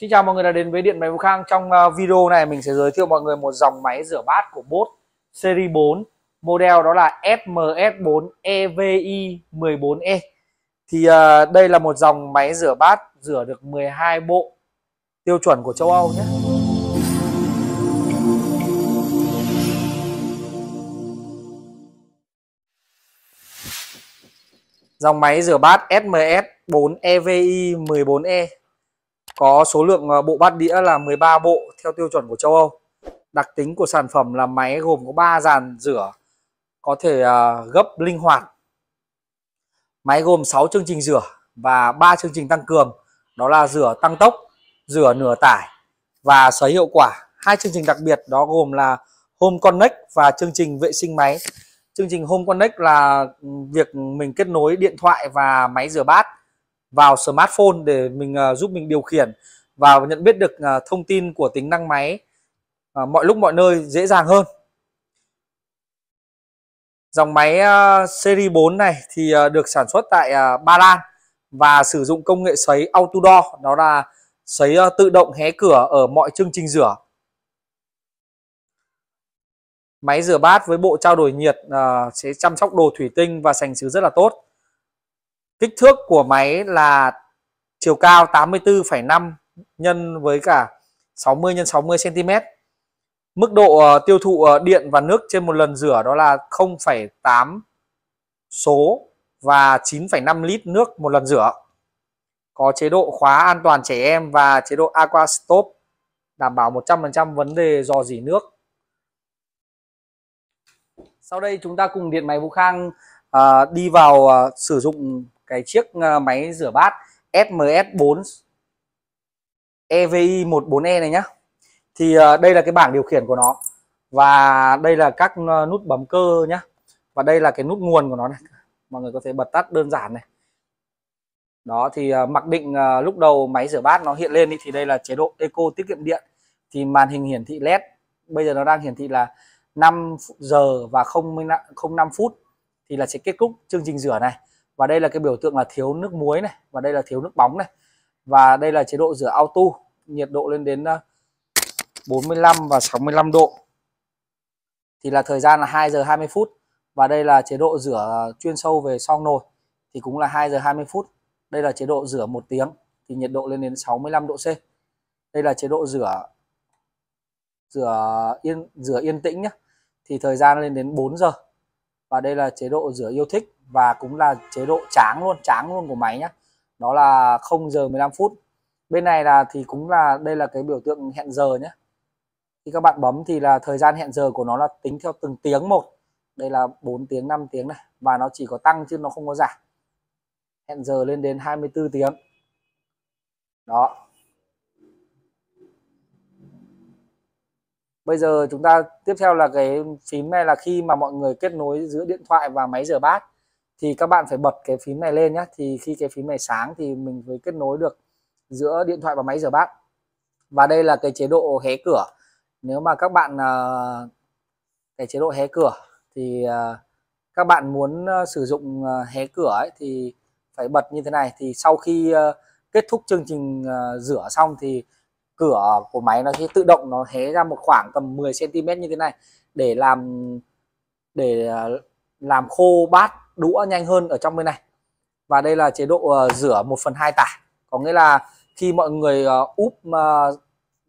Xin chào mọi người đã đến với Điện Máy Vũ Khang Trong ờ, video này mình sẽ giới thiệu mọi người một dòng máy rửa bát của Bose Series 4 Model đó là SMS4 EVI 14E Thì uh, đây là một dòng máy rửa bát rửa được 12 bộ tiêu chuẩn của châu Âu nhé Dòng máy rửa bát SMS4 EVI 14E có số lượng ờ, bộ bát đĩa là 13 bộ theo tiêu chuẩn của châu Âu. Đặc tính của sản phẩm là máy gồm có 3 dàn rửa có thể ờ, gấp linh hoạt. Máy gồm 6 chương trình rửa và 3 chương trình tăng cường, đó là rửa tăng tốc, rửa nửa tải và sấy hiệu quả. Hai chương trình đặc biệt đó gồm là Home Connect và chương trình vệ sinh máy. Chương trình Home Connect là ừ, việc mình kết nối điện thoại và máy rửa bát vào smartphone để mình uh, giúp mình điều khiển và nhận biết được uh, thông tin của tính năng máy uh, mọi lúc mọi nơi dễ dàng hơn dòng máy uh, series 4 này thì uh, được sản xuất tại uh, Ba Lan và sử dụng công nghệ sấy auto door đó là sấy uh, tự động hé cửa ở mọi chương trình rửa máy rửa bát với bộ trao đổi nhiệt uh, sẽ chăm sóc đồ thủy tinh và sành sứ rất là tốt kích thước của máy là chiều cao 84,5 nhân với cả 60 x 60 cm mức độ ờ, tiêu thụ ờ, điện và nước trên một lần rửa đó là 0,8 số và 9,5 lít nước một lần rửa có chế độ khóa an toàn trẻ em và chế độ aqua stop đảm bảo 100% vấn đề dò dỉ nước sau đây chúng ta cùng điện máy Vũ Khang à, đi vào à, sử dụng cái chiếc ờ, máy rửa bát SMS4 EVI 14E này nhá thì ờ, đây là cái bảng điều khiển của nó và đây là các ờ, nút bấm cơ nhá và đây là cái nút nguồn của nó này mọi người có thể bật tắt đơn giản này đó thì mặc định lúc đầu máy rửa bát nó hiện lên thì đây là chế độ eco tiết kiệm điện thì màn hình hiển thị led bây giờ nó đang hiển thị là 5 giờ và 05 phút thì là sẽ kết thúc chương trình rửa này và đây là cái biểu tượng là thiếu nước muối này và đây là thiếu nước bóng này và đây là chế độ rửa auto nhiệt độ lên đến 45 ờ, và 65 độ thì là thời gian là 2 giờ 20 phút và đây là chế độ rửa chuyên sâu về xong nồi thì cũng là 2 giờ 20 phút đây là chế độ rửa một tiếng thì nhiệt độ lên đến 65 độ C đây là chế độ rửa rửa yên rửa yên tĩnh nhé thì thời gian lên đến 4 giờ và đây là chế độ rửa yêu thích và cũng là chế độ tráng luôn tráng luôn của máy nhé đó là 0 giờ 15 phút bên này là thì cũng là đây là cái biểu tượng hẹn giờ nhé khi các bạn bấm thì là thời gian hẹn giờ của nó là tính theo từng tiếng một đây là 4 tiếng 5 tiếng này và nó chỉ có tăng chứ nó không có giảm hẹn giờ lên đến 24 tiếng đó bây giờ chúng ta tiếp theo là cái phím này là khi mà mọi người kết nối giữa điện thoại và máy rửa bát thì các bạn phải bật cái phím này lên nhé thì khi cái phím này sáng thì mình mới kết nối được giữa điện thoại và máy rửa bát và đây là cái chế độ hé cửa nếu mà các bạn à, cái chế độ hé cửa thì à, các bạn muốn à, sử dụng hé cửa ấy, thì phải bật như thế này thì sau khi kết thúc chương trình rửa xong thì cửa của máy nó sẽ tự động nó hé ra một khoảng tầm 10 cm như thế này để làm để à, làm khô bát đũa nhanh hơn ở trong bên này và đây là chế độ à, rửa 1 phần 2 tải có nghĩa là khi mọi người à, úp uh,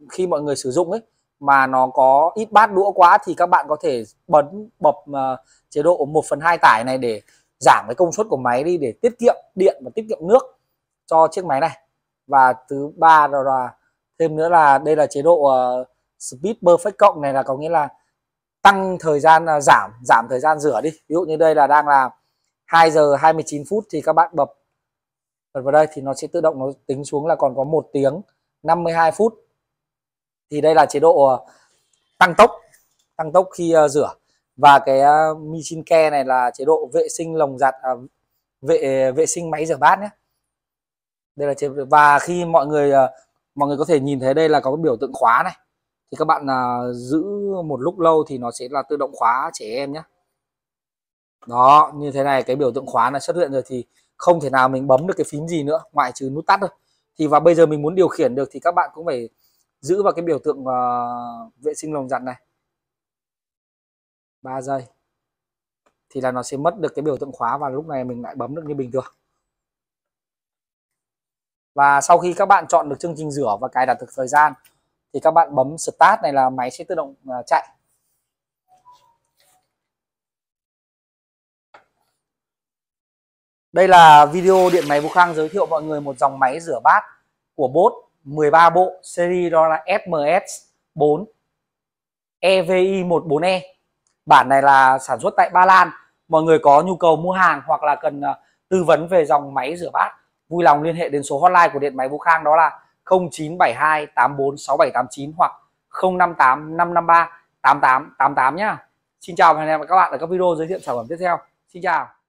khi mọi người sử dụng ấy mà nó có ít bát đũa quá thì các bạn có thể bấm bập chế độ 1 phần 2 tải này để giảm cái công suất của máy đi để tiết kiệm điện và tiết kiệm nước cho chiếc máy này và thứ ba đó là thêm nữa là đây là chế độ uh, speed perfect cộng này là có nghĩa là tăng thời gian uh, giảm giảm thời gian rửa đi ví dụ như đây là đang là 2 giờ 29 phút thì các bạn bập bật vào đây thì nó sẽ tự động nó tính xuống là còn có một tiếng 52 phút thì đây là chế độ uh, tăng tốc tăng tốc khi uh, rửa và cái uh, Michin Care này là chế độ vệ sinh lồng giặt à, vệ vệ sinh máy rửa bát nhé đây là chế và khi mọi người mọi người có thể nhìn thấy đây là có cái biểu tượng khóa này thì các bạn à, giữ một lúc lâu thì nó sẽ là tự động khóa trẻ em nhé đó như thế này cái biểu tượng khóa là xuất hiện rồi thì không thể nào mình bấm được cái phím gì nữa ngoại trừ nút tắt thôi thì và bây giờ mình muốn điều khiển được thì các bạn cũng phải giữ vào cái biểu tượng uh, vệ sinh lồng giặt này 3 giây thì là nó sẽ mất được cái biểu tượng khóa và lúc này mình lại bấm được như bình thường và sau khi các bạn chọn được chương trình rửa và cài đặt được thời gian thì các bạn bấm start này là máy sẽ tự động à, chạy Đây là video điện máy Vũ Khang giới thiệu mọi người một dòng máy rửa bát của Bốt 13 bộ series đó là SMS 4 EVI 14E. Bản này là sản xuất tại Ba Lan. Mọi người có nhu cầu mua hàng hoặc là cần à, tư vấn về dòng máy rửa bát vui lòng liên hệ đến số hotline của điện máy Vũ Khang đó là 0972 84 6789 hoặc 058 553 8888 nhá. Xin chào và hẹn gặp lại các bạn ở các video giới thiệu sản phẩm tiếp theo. Xin chào.